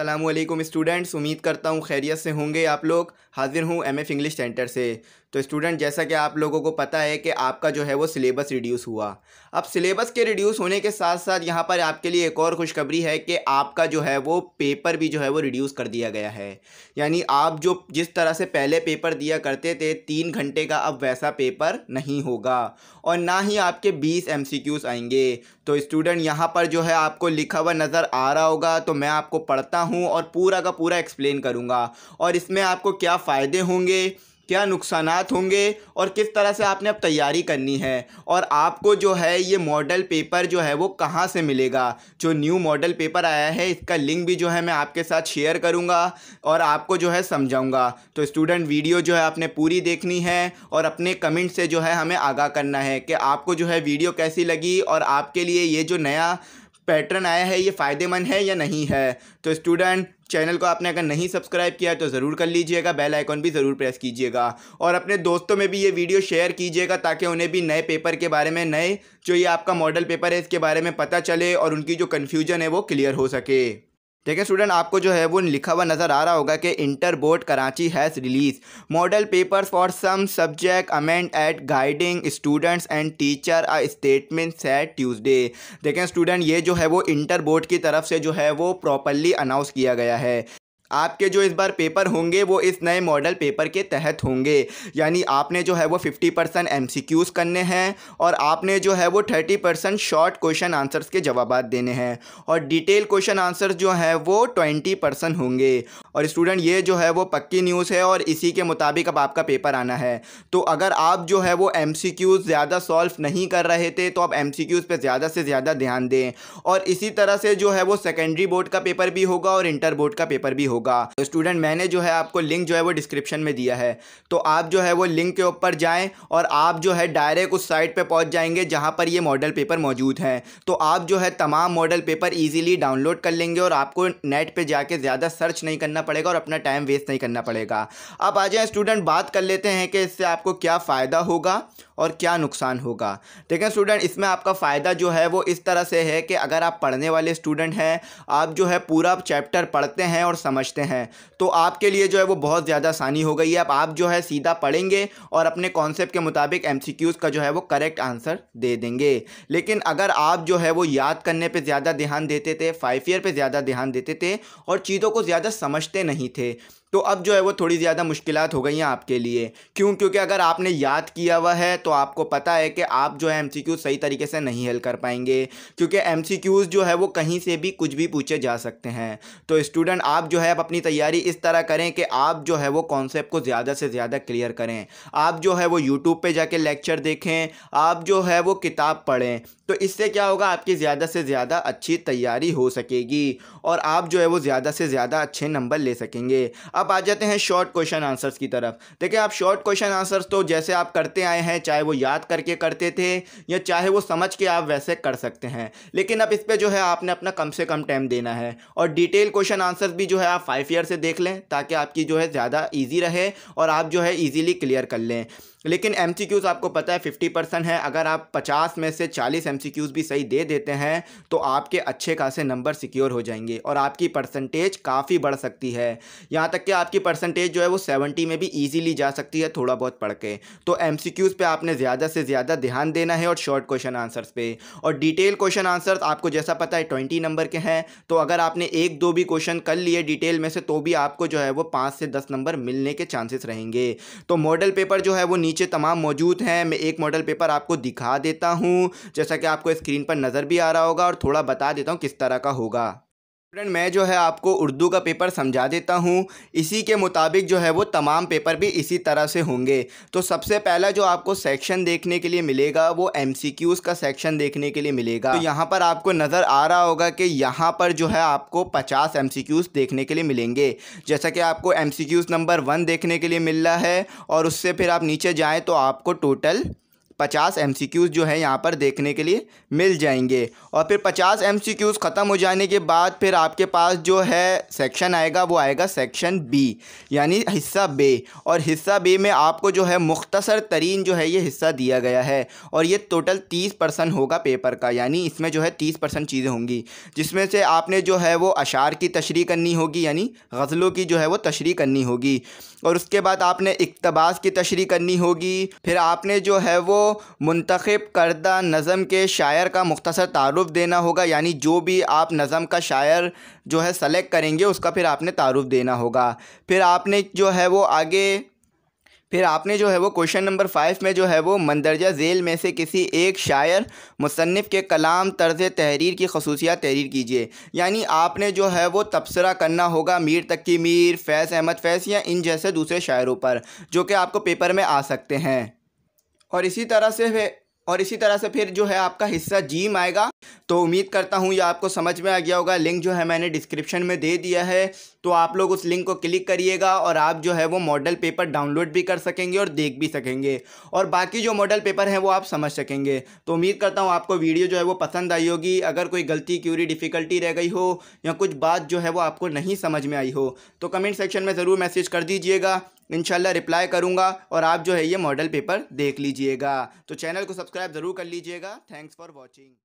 Aslam students उम्मीद करता हूँ खैरियत से होंगे आप लोग हाजिर हूँ एम एफ़ इंग्लिश सेंटर से तो स्टूडेंट जैसा कि आप लोगों को पता है कि आपका जो है वो सिलेबस रिड्यूस हुआ अब सिलेबस के रिड्यूस होने के साथ साथ यहाँ पर आपके लिए एक और खुशखबरी है कि आपका जो है वो पेपर भी जो है वो रिड्यूस कर दिया गया है यानी आप जो जिस तरह से पहले पेपर दिया करते थे तीन घंटे का अब वैसा पेपर नहीं होगा और ना ही आपके बीस एम आएंगे तो स्टूडेंट यहाँ पर जो है आपको लिखा हुआ नज़र आ रहा होगा तो मैं आपको पढ़ता हूँ और पूरा का पूरा एक्सप्लेन करूँगा और इसमें आपको क्या फ़ायदे होंगे क्या नुकसान होंगे और किस तरह से आपने अब तैयारी करनी है और आपको जो है ये मॉडल पेपर जो है वो कहाँ से मिलेगा जो न्यू मॉडल पेपर आया है इसका लिंक भी जो है मैं आपके साथ शेयर करूँगा और आपको जो है समझाऊँगा तो स्टूडेंट वीडियो जो है आपने पूरी देखनी है और अपने कमेंट से जो है हमें आगाह करना है कि आपको जो है वीडियो कैसी लगी और आपके लिए ये जो नया पैटर्न आया है ये फ़ायदेमंद है या नहीं है तो स्टूडेंट चैनल को आपने अगर नहीं सब्सक्राइब किया है तो ज़रूर कर लीजिएगा बेल आइकॉन भी ज़रूर प्रेस कीजिएगा और अपने दोस्तों में भी ये वीडियो शेयर कीजिएगा ताकि उन्हें भी नए पेपर के बारे में नए जो ये आपका मॉडल पेपर है इसके बारे में पता चले और उनकी जो कन्फ्यूजन है वो क्लियर हो सके देखिए स्टूडेंट आपको जो है वो लिखा हुआ नज़र आ रहा होगा कि inter board Karachi has release model paper for some subject amend at guiding students and teacher a statement set Tuesday देखें स्टूडेंट ये जो है वो इंटर बोर्ड की तरफ से जो है वो प्रॉपरली अनाउंस किया गया है आपके जो इस बार पेपर होंगे वो इस नए मॉडल पेपर के तहत होंगे यानी आपने जो है वो 50 परसेंट एम करने हैं और आपने जो है वो 30 परसेंट शॉर्ट क्वेश्चन आंसर्स के जवाब देने हैं और डिटेल क्वेश्चन आंसर्स जो है वो 20 परसेंट होंगे और स्टूडेंट ये जो है वो पक्की न्यूज़ है और इसी के मुताबिक अब आपका पेपर आना है तो अगर आप जो है वो एम ज़्यादा सॉल्व नहीं कर रहे थे तो आप एम सी ज़्यादा से ज़्यादा ध्यान दें और इसी तरह से जो है वो सेकेंडरी बोर्ड का पेपर भी होगा और इंटर बोर्ड का पेपर भी होगा तो स्टूडेंट मैंने जो है आपको लिंक जो है वो डिस्क्रिप्शन में दिया है तो आप जो है वो लिंक के ऊपर जाएँ और आप जो है डायरेक्ट उस साइट पर पहुँच जाएंगे जहाँ पर ये मॉडल पेपर मौजूद हैं तो आप जो है तमाम मॉडल पेपर ईजिली डाउनलोड कर लेंगे और आपको नेट पर जाके ज़्यादा सर्च नहीं करना पड़ेगा और अपना टाइम वेस्ट नहीं करना पड़ेगा अब आ जाए स्टूडेंट बात कर लेते हैं कि इससे आपको क्या फ़ायदा होगा और क्या नुकसान होगा देखें स्टूडेंट इसमें आपका फ़ायदा जो है वो इस तरह से है कि अगर आप पढ़ने वाले स्टूडेंट हैं आप जो है पूरा चैप्टर पढ़ते हैं और समझते हैं तो आपके लिए जो है वो बहुत ज़्यादा आसानी हो गई है अब आप जो है सीधा पढ़ेंगे और अपने कॉन्सेप्ट के मुताबिक एम का जो है वो करेक्ट आंसर दे देंगे लेकिन अगर आप जो है वो याद करने पर ज़्यादा ध्यान देते थे फाइव ईयर पर ज़्यादा ध्यान देते थे और चीज़ों को ज़्यादा समझते नहीं थे तो अब जो है वो थोड़ी ज़्यादा मुश्किल हो गई हैं आपके लिए क्यों क्योंकि अगर आपने याद किया हुआ है तो आपको पता है कि आप जो है एम सही तरीके से नहीं हल कर पाएंगे क्योंकि एम जो है वो कहीं से भी कुछ भी पूछे जा सकते हैं तो स्टूडेंट आप जो है आप अपनी तैयारी इस तरह करें कि आप जो है वो कॉन्सेप्ट को ज़्यादा से ज़्यादा क्लियर करें आप जो है वो यूट्यूब पर जाके लेक्चर देखें आप जो है वो किताब पढ़ें तो इससे क्या होगा आपकी ज़्यादा से ज़्यादा अच्छी तैयारी हो सकेगी और आप जो है वो ज़्यादा से ज़्यादा अच्छे नंबर ले सकेंगे अब आ जाते हैं शॉर्ट क्वेश्चन आंसर्स की तरफ देखिए आप शॉर्ट क्वेश्चन आंसर्स तो जैसे आप करते आए हैं चाहे वो याद करके करते थे या चाहे वो समझ के आप वैसे कर सकते हैं लेकिन अब इस पर जो है आपने अपना कम से कम टाइम देना है और डिटेल क्वेश्चन आंसर्स भी जो है आप फाइव ईयर से देख लें ताकि आपकी जो है ज़्यादा ईजी रहे और आप जो है ईजीली क्लियर कर लें लेकिन एम आपको पता है फिफ्टी परसेंट है अगर आप पचास में से चालीस एम भी सही दे देते हैं तो आपके अच्छे खासे नंबर सिक्योर हो जाएंगे और आपकी परसेंटेज काफ़ी बढ़ सकती है यहाँ तक कि आपकी परसेंटेज जो है वो सेवेंटी में भी ईजिली जा सकती है थोड़ा बहुत पढ़ के तो एम पे आपने ज़्यादा से ज़्यादा ध्यान देना है और शॉर्ट क्वेश्चन आंसर्स पे और डिटेल क्वेश्चन आंसर्स आपको जैसा पता है ट्वेंटी नंबर के हैं तो अगर आपने एक दो भी क्वेश्चन कर लिए डिटेल में से तो भी आपको जो है वो पाँच से दस नंबर मिलने के चांसेस रहेंगे तो मॉडल पेपर जो है वो नीचे नीचे तमाम मौजूद हैं मैं एक मॉडल पेपर आपको दिखा देता हूँ जैसा कि आपको स्क्रीन पर नज़र भी आ रहा होगा और थोड़ा बता देता हूँ किस तरह का होगा फ्रेंड मैं जो है आपको उर्दू का पेपर समझा देता हूँ इसी के मुताबिक जो है वो तमाम पेपर भी इसी तरह से होंगे तो सबसे पहला जो आपको सेक्शन देखने के लिए मिलेगा वो एम का सेक्शन देखने के लिए मिलेगा तो यहाँ पर आपको नज़र आ रहा होगा कि यहाँ पर जो है आपको पचास एम देखने के लिए मिलेंगे जैसा कि आपको एम नंबर वन देखने के लिए मिल रहा है और उससे फिर आप नीचे जाएँ तो आपको टोटल पचास एम जो है यहाँ पर देखने के लिए मिल जाएंगे और फिर पचास एम ख़त्म हो जाने के बाद फिर आपके पास जो है सेक्शन आएगा वो आएगा सेक्शन बी यानी हिस्सा बे और हिस्सा बे में आपको जो है मुख्तसर तरीन जो है ये हिस्सा दिया गया है और ये टोटल तीस परसेंट होगा पेपर का यानी इसमें जो है तीस परसेंट चीज़ें होंगी जिसमें से आपने जो है वो अशार की तशरी करनी होगी यानी गज़लों की जो है वो तशरी करनी होगी और उसके बाद आपने इकतबास की तशरी करनी होगी फिर आपने जो है वो मुंतखब करदा नज़म के शायर का मुख्तर तारफ़ देना होगा यानी जो भी आप नज़म का शायर जो है सेलेक्ट करेंगे उसका फिर आपने तारफ़ देना होगा फिर आपने जो है वो आगे फिर आपने जो है वो क्वेश्चन नंबर फाइव में जो है वो मंदरजा झेल में से किसी एक शायर मुसनफ़ के कलाम तर्ज तहरीर की खसूसियात तहरीर कीजिए यानी आपने जो है वो तबसरा करना होगा मीर तकी मीर फैज़ अहमद फैज़ या इन जैसे दूसरे शायरों पर जो कि आपको पेपर में आ सकते हैं और इसी तरह से और इसी तरह से फिर जो है आपका हिस्सा जीम आएगा तो उम्मीद करता हूँ ये आपको समझ में आ गया होगा लिंक जो है मैंने डिस्क्रिप्शन में दे दिया है तो आप लोग उस लिंक को क्लिक करिएगा और आप जो है वो मॉडल पेपर डाउनलोड भी कर सकेंगे और देख भी सकेंगे और बाकी जो मॉडल पेपर हैं वो आप समझ सकेंगे तो उम्मीद करता हूँ आपको वीडियो जो है वो पसंद आई होगी अगर कोई गलती क्यूरी डिफ़िकल्टी रह गई हो या कुछ बात जो है वो आपको नहीं समझ में आई हो तो कमेंट सेक्शन में ज़रूर मैसेज कर दीजिएगा इनशाला रिप्लाई करूँगा और आप जो है ये मॉडल पेपर देख लीजिएगा तो चैनल को सब्सक्राइब ज़रूर कर लीजिएगा थैंक्स फॉर वॉचिंग